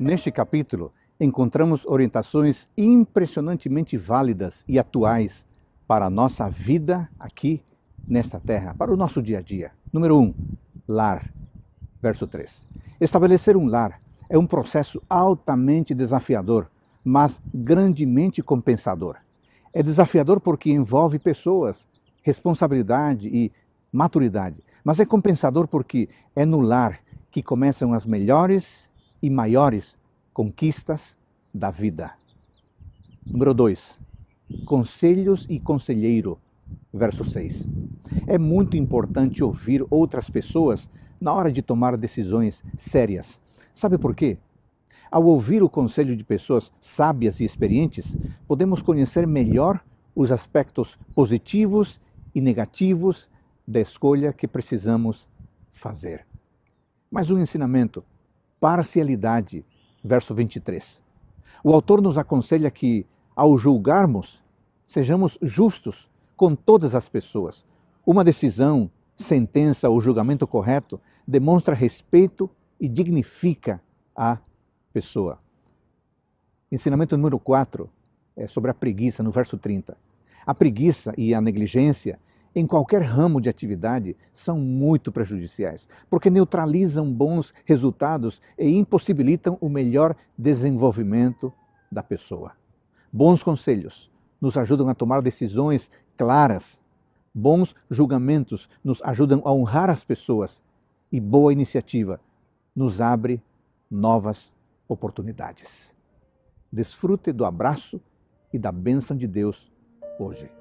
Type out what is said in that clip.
Neste capítulo, encontramos orientações impressionantemente válidas e atuais para a nossa vida aqui nesta terra, para o nosso dia a dia. Número 1, um, lar. Verso 3. Estabelecer um lar é um processo altamente desafiador, mas grandemente compensador. É desafiador porque envolve pessoas, responsabilidade e maturidade, mas é compensador porque é no lar que começam as melhores e maiores conquistas da vida. Número 2. Conselhos e conselheiro, verso 6. É muito importante ouvir outras pessoas na hora de tomar decisões sérias. Sabe por quê? Ao ouvir o conselho de pessoas sábias e experientes, podemos conhecer melhor os aspectos positivos e negativos da escolha que precisamos fazer. Mais um ensinamento parcialidade. Verso 23. O autor nos aconselha que, ao julgarmos, sejamos justos com todas as pessoas. Uma decisão, sentença ou julgamento correto demonstra respeito e dignifica a pessoa. Ensinamento número 4 é sobre a preguiça, no verso 30. A preguiça e a negligência em qualquer ramo de atividade são muito prejudiciais, porque neutralizam bons resultados e impossibilitam o melhor desenvolvimento da pessoa. Bons conselhos nos ajudam a tomar decisões claras, bons julgamentos nos ajudam a honrar as pessoas e boa iniciativa nos abre novas oportunidades. Desfrute do abraço e da bênção de Deus hoje.